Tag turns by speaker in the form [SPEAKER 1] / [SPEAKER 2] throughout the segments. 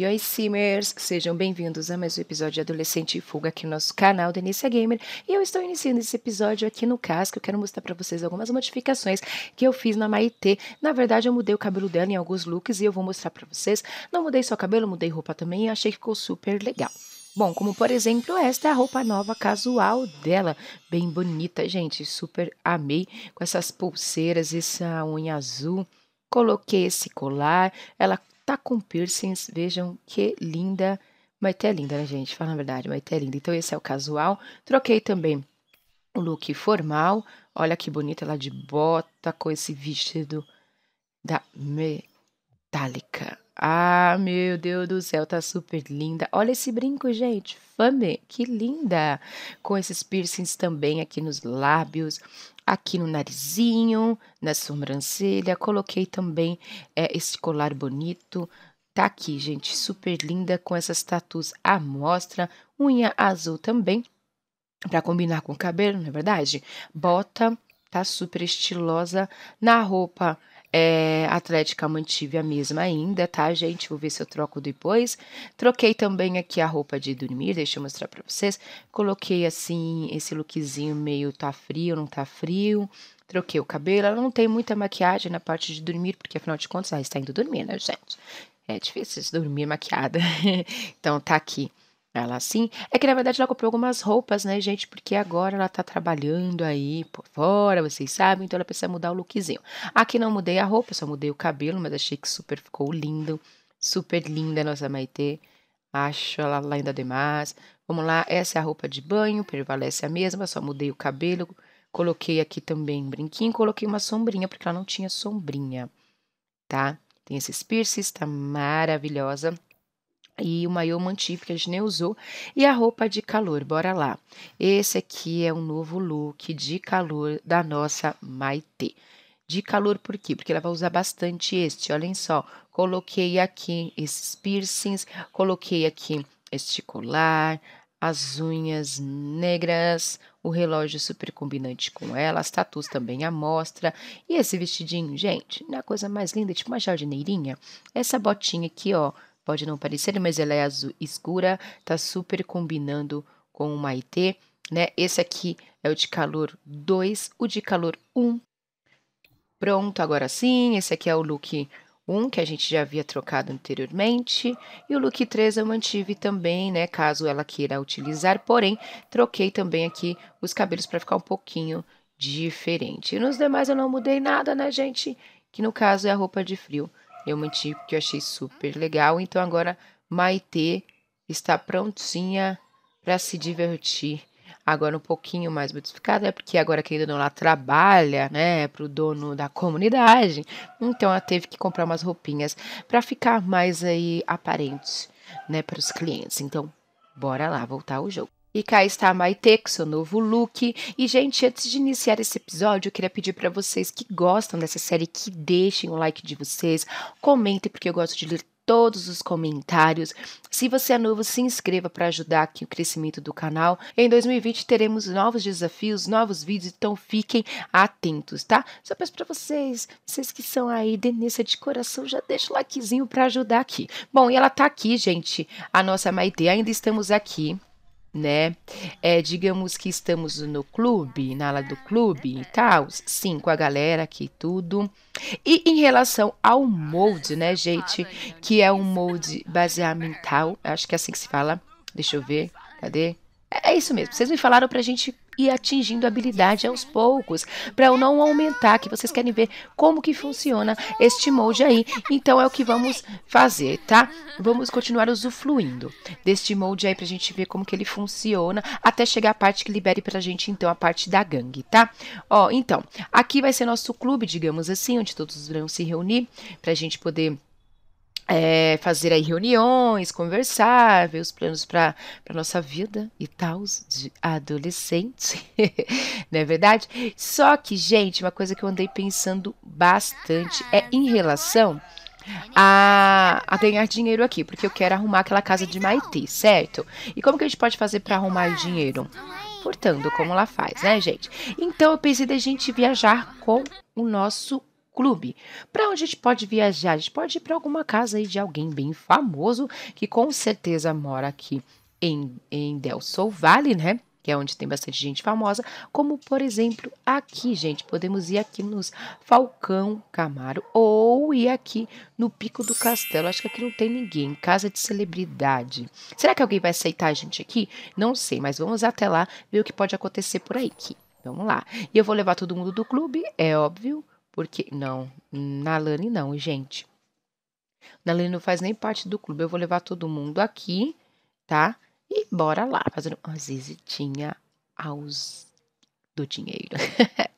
[SPEAKER 1] E oi, Simmers! Sejam bem-vindos a mais um episódio de Adolescente em Fuga aqui no nosso canal Denícia Gamer. E eu estou iniciando esse episódio aqui no casco. Eu quero mostrar para vocês algumas modificações que eu fiz na Maitê. Na verdade, eu mudei o cabelo dela em alguns looks e eu vou mostrar para vocês. Não mudei só o cabelo, mudei roupa também e achei que ficou super legal. Bom, como por exemplo, esta é a roupa nova casual dela, bem bonita, gente, super amei, com essas pulseiras, essa unha azul, coloquei esse colar, ela tá com piercings, vejam que linda. mas é linda, né, gente? Fala a verdade, mas é linda. Então, esse é o casual. Troquei também o look formal. Olha que bonita ela de bota com esse vestido da Metallica. Ah, meu Deus do céu, tá super linda. Olha esse brinco, gente. Fame, que linda. Com esses piercings também aqui nos lábios, aqui no narizinho, na sobrancelha. Coloquei também é, esse colar bonito. Tá aqui, gente, super linda com essas tatuas à mostra. Unha azul também, para combinar com o cabelo, não é verdade? Bota, tá super estilosa. Na roupa é, Atlética mantive a mesma ainda, tá, gente? Vou ver se eu troco depois. Troquei também aqui a roupa de dormir, deixa eu mostrar pra vocês. Coloquei, assim, esse lookzinho meio tá frio, não tá frio. Troquei o cabelo, ela não tem muita maquiagem na parte de dormir, porque afinal de contas ela está indo dormir, né, gente? É difícil dormir maquiada. então tá aqui ela assim. É que na verdade ela comprou algumas roupas, né, gente? Porque agora ela tá trabalhando aí por fora, vocês sabem, então ela precisa mudar o lookzinho. Aqui não mudei a roupa, só mudei o cabelo, mas achei que super ficou lindo. Super linda a nossa Maitê. Acho ela linda demais. Vamos lá, essa é a roupa de banho, prevalece a mesma, só mudei o cabelo. Coloquei aqui também um brinquinho, coloquei uma sombrinha, porque ela não tinha sombrinha, tá? Tem esses piercings, tá maravilhosa e o maiô mantive que a gente nem usou e a roupa de calor. Bora lá. Esse aqui é um novo look de calor da nossa Maite. De calor por quê? Porque ela vai usar bastante este. Olhem só, coloquei aqui esses piercings, coloquei aqui este colar, as unhas negras, o relógio super combinante com ela, as tatus também à mostra. E esse vestidinho, gente, não é a coisa mais linda, tipo uma jardineirinha? Essa botinha aqui, ó, Pode não parecer, mas ela é azul escura, tá super combinando com o Maitê, né? Esse aqui é o de calor 2, o de calor 1. Um. Pronto, agora sim, esse aqui é o look 1, que a gente já havia trocado anteriormente, e o look 3 eu mantive também, né, caso ela queira utilizar, porém, troquei também aqui os cabelos para ficar um pouquinho diferente. E nos demais eu não mudei nada, né, gente? Que no caso é a roupa de frio eu menti porque eu achei super legal. Então agora Maitê está prontinha para se divertir. Agora um pouquinho mais modificada, é porque agora que ainda ela trabalha, né, para o dono da comunidade, então ela teve que comprar umas roupinhas para ficar mais aí aparente, né, para os clientes. Então, bora lá voltar ao jogo. E cá está a Maite com seu novo look. E, gente, antes de iniciar esse episódio, eu queria pedir para vocês que gostam dessa série que deixem o like de vocês, comentem, porque eu gosto de ler todos os comentários. Se você é novo, se inscreva para ajudar aqui o crescimento do canal. Em 2020 teremos novos desafios, novos vídeos, então fiquem atentos, tá? Só peço para vocês, vocês que são aí denessa de coração, já deixa o likezinho para ajudar aqui. Bom, e ela tá aqui, gente, a nossa Maite. Ainda estamos aqui né? É, digamos que estamos no clube, na ala do clube e tal, sim, com a galera aqui e tudo. E em relação ao molde, né, gente, que é um molde baseamental, acho que é assim que se fala. Deixa eu ver, cadê? É, é isso mesmo. Vocês me falaram pra gente e atingindo habilidade aos poucos, para eu não aumentar, que vocês querem ver como que funciona este molde aí. Então é o que vamos fazer, tá? Vamos continuar usufruindo deste molde aí pra gente ver como que ele funciona, até chegar a parte que libere pra gente, então, a parte da gangue, tá? Ó, então, aqui vai ser nosso clube, digamos assim, onde todos irão se reunir, pra gente poder é, fazer aí reuniões, conversar, ver os planos para a nossa vida e tal, de adolescente, não é verdade? Só que, gente, uma coisa que eu andei pensando bastante é em relação a, a, ganhar dinheiro aqui, porque eu quero arrumar aquela casa de Maitê, certo? E como que a gente pode fazer para arrumar dinheiro? Furtando, como ela faz, né, gente? Então eu pensei da gente viajar com o nosso clube. Para onde a gente pode viajar? A gente pode ir para alguma casa aí de alguém bem famoso que com certeza mora aqui em, em Del Sol Vale, né? que é onde tem bastante gente famosa, como por exemplo aqui, gente, podemos ir aqui nos Falcão Camaro ou ir aqui no Pico do Castelo. Acho que aqui não tem ninguém, casa de celebridade. Será que alguém vai aceitar a gente aqui? Não sei, mas vamos até lá ver o que pode acontecer por aí. Aqui. Vamos lá. E eu vou levar todo mundo do clube, é óbvio. Porque. Não, na Lani não, gente. Na Lani não faz nem parte do clube. Eu vou levar todo mundo aqui, tá? E bora lá, fazendo uma visitinha aos do dinheiro.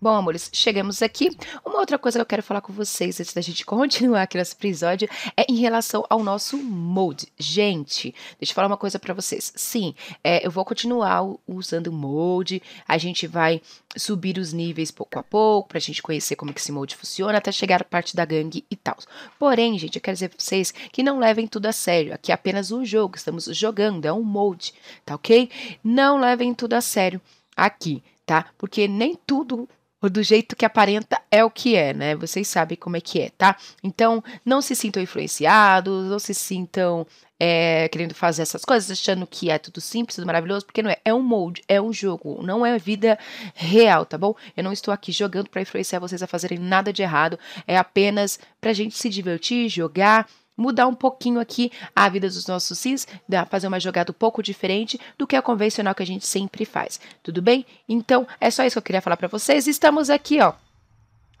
[SPEAKER 1] Bom, amores, chegamos aqui. Uma outra coisa que eu quero falar com vocês antes da gente continuar aqui nesse episódio é em relação ao nosso mode. Gente, deixa eu falar uma coisa para vocês. Sim, é, eu vou continuar usando o mode. A gente vai subir os níveis pouco a pouco pra gente conhecer como que esse mode funciona até chegar a parte da gangue e tal. Porém, gente, eu quero dizer pra vocês que não levem tudo a sério. Aqui é apenas um jogo, estamos jogando, é um mode, tá ok? Não levem tudo a sério aqui. Tá? Porque nem tudo o do jeito que aparenta é o que é, né? Vocês sabem como é que é, tá? Então, não se sintam influenciados, não se sintam é, querendo fazer essas coisas, achando que é tudo simples, tudo maravilhoso, porque não é. É um molde, é um jogo, não é vida real, tá bom? Eu não estou aqui jogando para influenciar vocês a fazerem nada de errado, é apenas pra gente se divertir, jogar mudar um pouquinho aqui a vida dos nossos cis, fazer uma jogada um pouco diferente do que é convencional que a gente sempre faz. Tudo bem? Então, é só isso que eu queria falar para vocês. Estamos aqui, ó,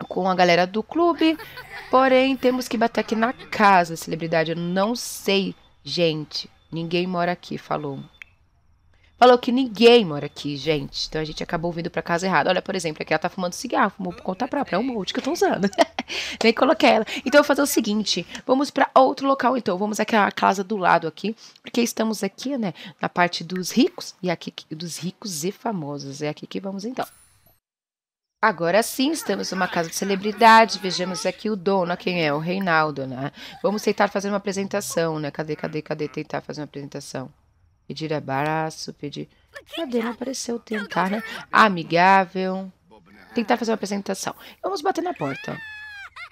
[SPEAKER 1] com a galera do clube, porém temos que bater aqui na casa, celebridade. Eu não sei, gente. Ninguém mora aqui, falou falou que ninguém mora aqui, gente. Então a gente acabou vindo pra casa errada. Olha, por exemplo, aqui ela tá fumando cigarro, fumou por conta própria. É um molde que eu tô usando. Nem coloquei ela. Então eu vou fazer o seguinte: vamos pra outro local, então. Vamos aqui à casa do lado aqui, porque estamos aqui, né, na parte dos ricos. E é aqui, dos ricos e famosos. É aqui que vamos então. Agora sim, estamos numa casa de celebridade. Vejamos aqui o dono, quem é? O Reinaldo, né? Vamos tentar fazer uma apresentação, né? Cadê, cadê, cadê? Tentar fazer uma apresentação pedir abraço, pedir. Cadê? Não é? apareceu. Tentar, né? Amigável. Tentar fazer uma apresentação. Vamos bater na porta.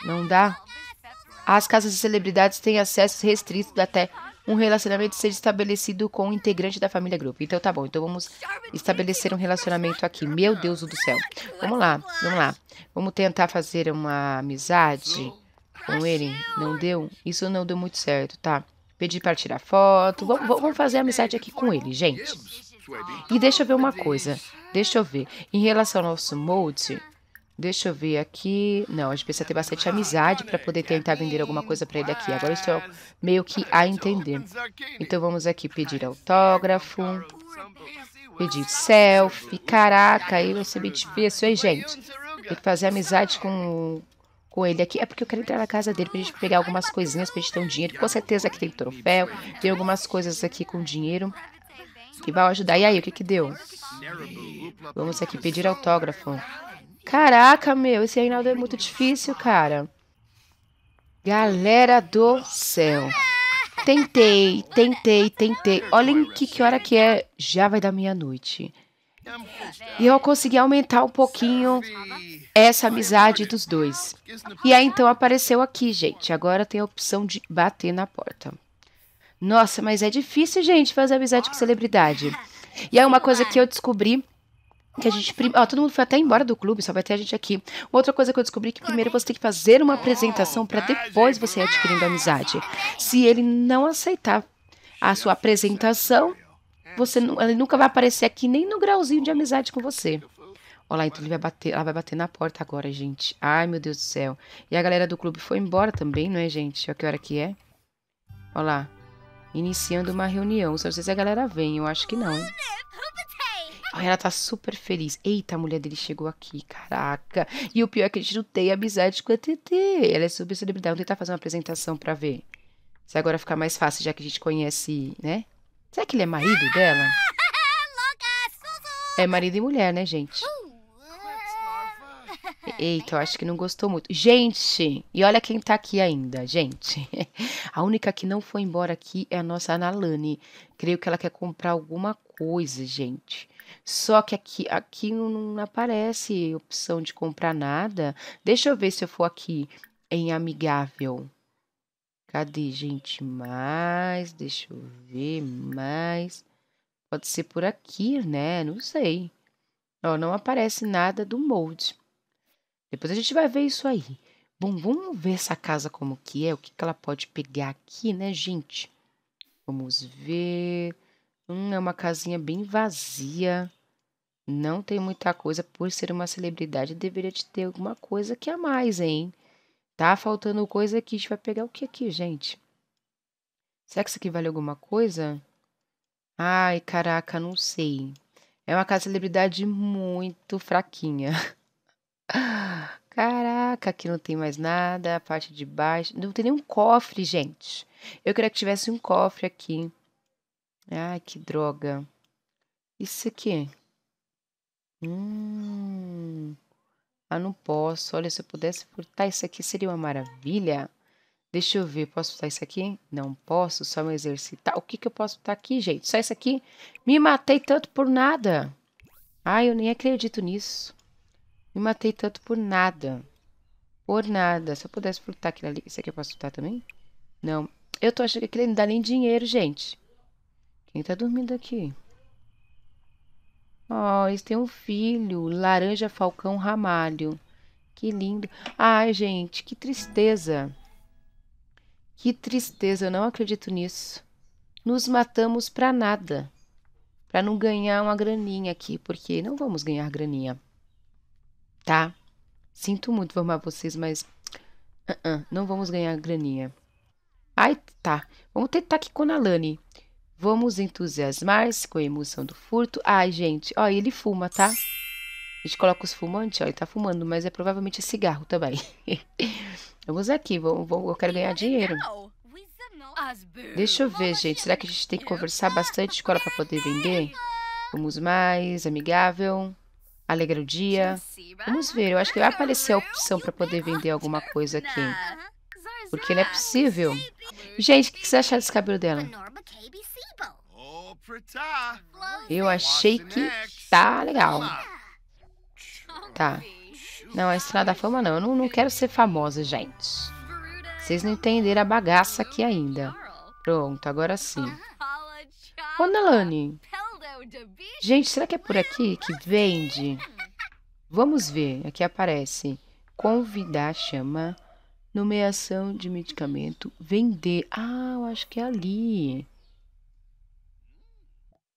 [SPEAKER 1] Não dá? As casas de celebridades têm acessos restritos até um relacionamento ser estabelecido com o um integrante da família grupo. Então tá bom, então vamos estabelecer um relacionamento aqui. Meu Deus do céu. Vamos lá, vamos lá. Vamos tentar fazer uma amizade com ele. Não deu? Isso não deu muito certo, tá? pedir para tirar foto. Vamos, vamos fazer amizade aqui com ele, gente. E deixa eu ver uma coisa. Deixa eu ver. Em relação ao nosso molde, Deixa eu ver aqui. Não, a gente precisa ter bastante amizade para poder tentar vender alguma coisa para ele aqui. Agora estou meio que a entender. Então vamos aqui pedir autógrafo, pedir selfie. Caraca, eu recebi difícil, hein, gente? Tem que fazer amizade com com ele aqui. É porque eu quero entrar na casa dele pra gente pegar algumas coisinhas pra gente ter um dinheiro. Com certeza aqui tem troféu, tem algumas coisas aqui com dinheiro que vai ajudar. E aí, o que que deu? Vamos aqui pedir autógrafo. Caraca, meu, esse Reinaldo é muito difícil, cara. Galera do céu. Tentei, tentei, tentei. Olhem que, que hora que é. Já vai dar meia-noite. E eu consegui aumentar um pouquinho essa amizade dos dois. E aí então apareceu aqui, gente. Agora tem a opção de bater na porta. Nossa, mas é difícil, gente, fazer amizade com celebridade. E aí uma coisa que eu descobri que a gente. Ó, oh, todo mundo foi até embora do clube, só vai ter a gente aqui. Outra coisa que eu descobri é que primeiro você tem que fazer uma apresentação para depois você ir adquirindo amizade. Se ele não aceitar a sua apresentação, você ele nunca vai aparecer aqui nem no grauzinho de amizade com você. Olá, então ele vai bater, ela vai bater na porta agora, gente. Ai, meu Deus do céu. E a galera do clube foi embora também, não é, gente? Olha que hora que é. Olha lá. Iniciando uma reunião. Só não sei se a galera vem, eu acho que não. Olha, ela tá super feliz. Eita, a mulher dele chegou aqui, caraca. E o pior é que gente não tem amizade com a TT. Ela é super celebridade. Vamos tentar fazer uma apresentação pra ver. Se agora ficar mais fácil, já que a gente conhece, né? Será que ele é marido dela? É marido e mulher, né, gente? Uh! É, Eita, eu acho que não gostou muito. Gente, e olha quem tá aqui ainda, gente. A única que não foi embora aqui é a nossa Analane. Creio que ela quer comprar alguma coisa, gente. Só que aqui, aqui não aparece opção de comprar nada. Deixa eu ver se eu for aqui em amigável. Cadê, gente? Mais, deixa eu ver, mais. Pode ser por aqui, né? Não sei. Ó, não aparece nada do molde. Depois a gente vai ver isso aí. Bom, vamos ver essa casa como que é, o que, que ela pode pegar aqui, né, gente? Vamos ver. Hum, é uma casinha bem vazia. Não tem muita coisa. Por ser uma celebridade, deveria ter alguma coisa que a mais, hein? Tá faltando coisa aqui. A gente vai pegar o que aqui, gente? Será que isso aqui vale alguma coisa? Ai, caraca, não sei. É uma casa celebridade muito fraquinha. Caraca, aqui não tem mais nada, a parte de baixo. Não tem nenhum cofre, gente. Eu queria que tivesse um cofre aqui. Ai, que droga. Isso aqui. Hum. Ah, não posso. Olha, se eu pudesse furtar isso aqui, seria uma maravilha. Deixa eu ver, posso furtar isso aqui? Não posso, só me exercitar. O que, que eu posso furtar aqui, gente? Só isso aqui? Me matei tanto por nada. Ai, eu nem acredito nisso. Me matei tanto por nada. Por nada. Se eu pudesse flutar aquilo ali. Isso aqui eu posso flutar também? Não. Eu tô achando que aquilo não dá nem dinheiro, gente. Quem tá dormindo aqui? Oh, eles têm um filho. Laranja Falcão Ramalho. Que lindo. Ai, gente, que tristeza. Que tristeza, eu não acredito nisso. Nos matamos pra nada. Pra não ganhar uma graninha aqui, porque não vamos ganhar graninha tá? Sinto muito formar vocês, mas. Uh -uh, não vamos ganhar graninha. Ai, tá. Vamos tentar aqui com a Nalane. Vamos entusiasmar-se com a emoção do furto. Ai, gente, ó, ele fuma, tá? A gente coloca os fumantes, ó, ele tá fumando, mas é provavelmente cigarro também. vamos aqui, vamos, vamos, eu quero ganhar dinheiro. Deixa eu ver, gente. Será que a gente tem que conversar bastante com ela para poder vender? Vamos mais, amigável. Alegra o dia. Vamos ver, eu acho que vai aparecer a opção para poder vender alguma coisa aqui. Porque não é possível. Gente, o que vocês acharam desse cabelo dela? Eu achei que tá legal. Tá. Não, a Estrada é da Fama não. Eu não, não quero ser famosa, gente. Vocês não entenderam a bagaça aqui ainda. Pronto, agora sim. Ô, Nalane, Gente, será que é por aqui que vende? Vamos ver, aqui aparece. Convidar chama nomeação de medicamento, vender. Ah, eu acho que é ali.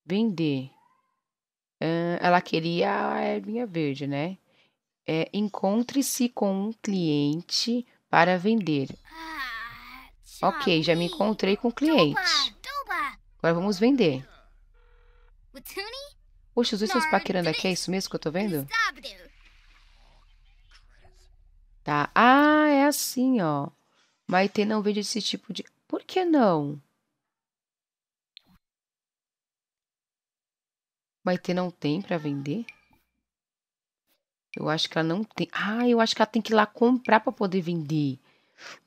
[SPEAKER 1] Vender. Ah, ela queria a ervinha verde, né? É, Encontre-se com um cliente para vender. Ah, ok, já me encontrei com o cliente. Agora vamos vender. O Jesus está se paquerando aqui, é isso mesmo que eu tô vendo? Tá. Ah, é assim, ó. Maite não vende esse tipo de... Por que não? Maite não tem para vender? Eu acho que ela não tem. Ah, eu acho que ela tem que ir lá comprar para poder vender.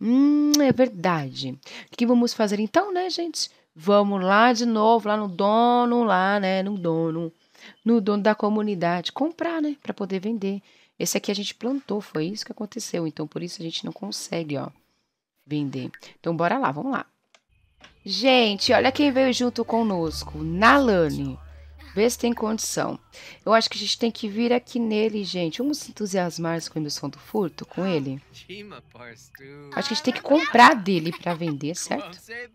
[SPEAKER 1] Hum, é verdade. O que vamos fazer então, né, gente? Vamos lá de novo, lá no dono, lá, né? No dono, no dono da comunidade, comprar, né? Para poder vender. Esse aqui a gente plantou, foi isso que aconteceu. Então, por isso a gente não consegue, ó, vender. Então, bora lá, vamos lá. Gente, olha quem veio junto conosco. Nalane. Vê se tem condição. Eu acho que a gente tem que vir aqui nele, gente. Vamos entusiasmar com a som do furto com ah, ele? Acho que a gente tem que comprar dele para vender, certo? É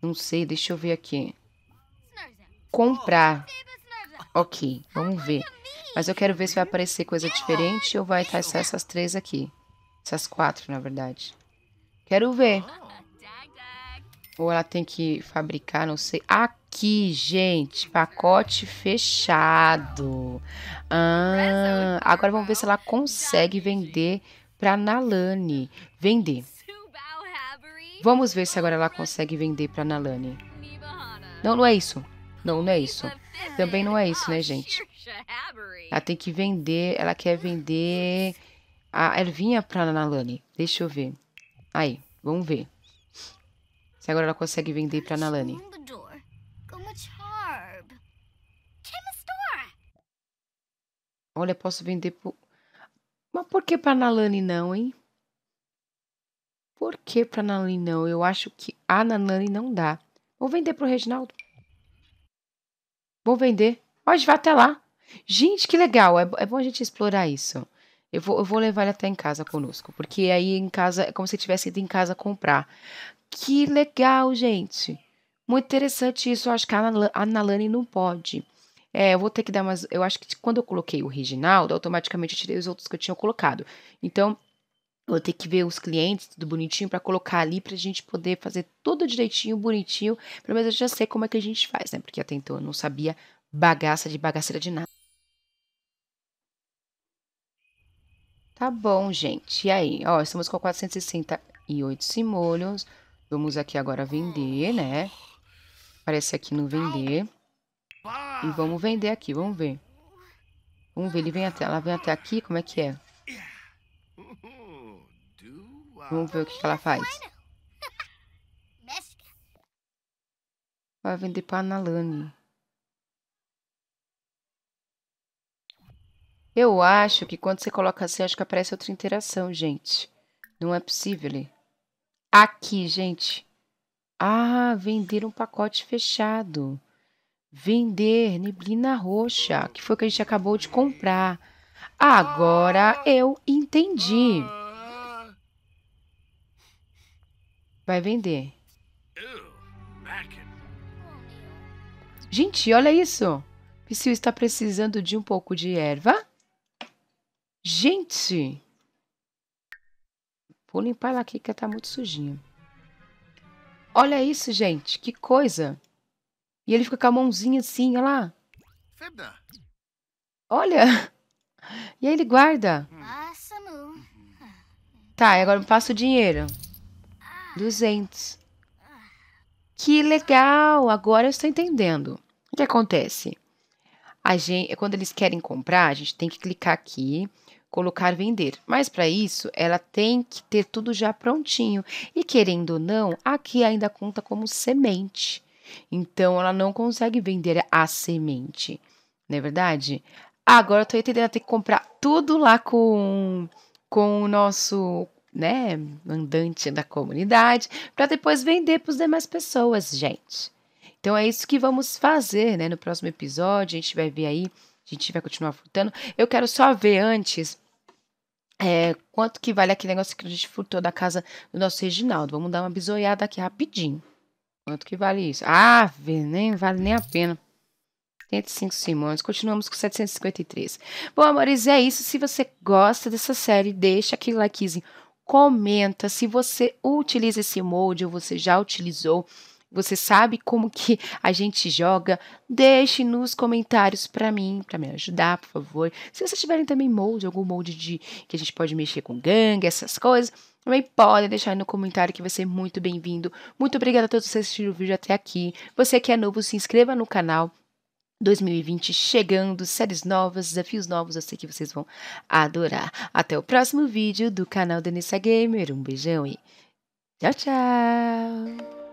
[SPEAKER 1] não sei, deixa eu ver aqui. Comprar. É ok, vamos ver. Mas eu quero ver se vai aparecer coisa diferente ou vai estar essas três aqui. Essas quatro, na verdade. Quero ver. Ah, tá, tá. Ou ela tem que fabricar, não sei. Ah, aqui, gente. Pacote fechado. Ah, então, agora vamos ver se ela consegue vender para Nalane. Vender. Vamos ver se agora ela consegue vender para Nalane. Não, não é isso. Não, não é isso. Também não é isso, né, gente? Ela tem que vender. Ela quer vender a ervinha para Nalane. Deixa eu ver. Aí, vamos ver. Se agora ela consegue vender para Nalane. Olha, posso vender por... Mas por que pra Nalani não, hein? Por que pra Nalani não? Eu acho que a Nalani não dá. Vou vender pro Reginaldo. Vou vender. Ó, a gente vai até lá. Gente, que legal. É, é bom a gente explorar isso. Eu vou, eu vou levar ele até em casa conosco. Porque aí em casa é como se tivesse ido em casa comprar. Que legal, gente. Muito interessante isso, acho que a Nalani não pode. É, eu vou ter que dar umas. Eu acho que quando eu coloquei o Reginaldo, automaticamente eu tirei os outros que eu tinha colocado. Então, eu vou ter que ver os clientes, tudo bonitinho, para colocar ali pra gente poder fazer tudo direitinho, bonitinho. Pelo menos eu já sei como é que a gente faz, né? Porque até então eu não sabia bagaça de bagaceira de nada. Tá bom, gente. E aí? Ó, estamos com 468 simolhos. Vamos aqui agora vender, né? Aparece aqui no vender. E vamos vender aqui, vamos ver. Vamos ver, ele vem até, ela vem até aqui, como é que é? Vamos ver o que, que ela faz. Vai vender para a Nalani Eu acho que quando você coloca assim, acho que aparece outra interação, gente. Não é possível. Aqui, gente. Ah, vender um pacote fechado. Vender neblina roxa, que foi o que a gente acabou de comprar. Agora eu entendi. Vai vender. Gente, olha isso. Psyu está precisando de um pouco de erva. Gente! Vou limpar ela aqui que ela tá muito sujinha. Olha isso, gente, que coisa. E ele fica com a mãozinha assim, olha lá. Olha. E aí ele guarda. Tá, e agora me passa o dinheiro. 200. Que legal! Agora eu estou entendendo. O que acontece? A gente, quando eles querem comprar, a gente tem que clicar aqui colocar vender. Mas para isso, ela tem que ter tudo já prontinho. E querendo ou não, aqui ainda conta como semente. Então ela não consegue vender a semente. Não é verdade? Agora eu tô entendendo, ela tem que comprar tudo lá com com o nosso né, andante da comunidade, para depois vender para as demais pessoas, gente. Então é isso que vamos fazer, né? No próximo episódio, a gente vai ver aí, a gente vai continuar frutando. Eu quero só ver antes quanto que vale aquele negócio que a gente furtou da casa do nosso Reginaldo. Vamos dar uma bisoiada aqui rapidinho. Quanto que vale isso? Ah, nem vale nem a pena. 105 Simões, continuamos com 753. Bom, amores, é isso. Se você gosta dessa série, deixa aquele likezinho. Comenta se você utiliza esse molde ou você já utilizou. Você sabe como que a gente joga? Deixe nos comentários para mim, para me ajudar, por favor. Se vocês tiverem também molde, algum molde de que a gente pode mexer com gangue, essas coisas, também podem deixar aí no comentário que vai ser muito bem-vindo. Muito obrigada a todos vocês que assistiram o vídeo até aqui. Você que é novo, se inscreva no canal. 2020 chegando, séries novas, desafios novos, eu sei que vocês vão adorar. Até o próximo vídeo do canal Denissa Gamer. Um beijão e tchau, tchau!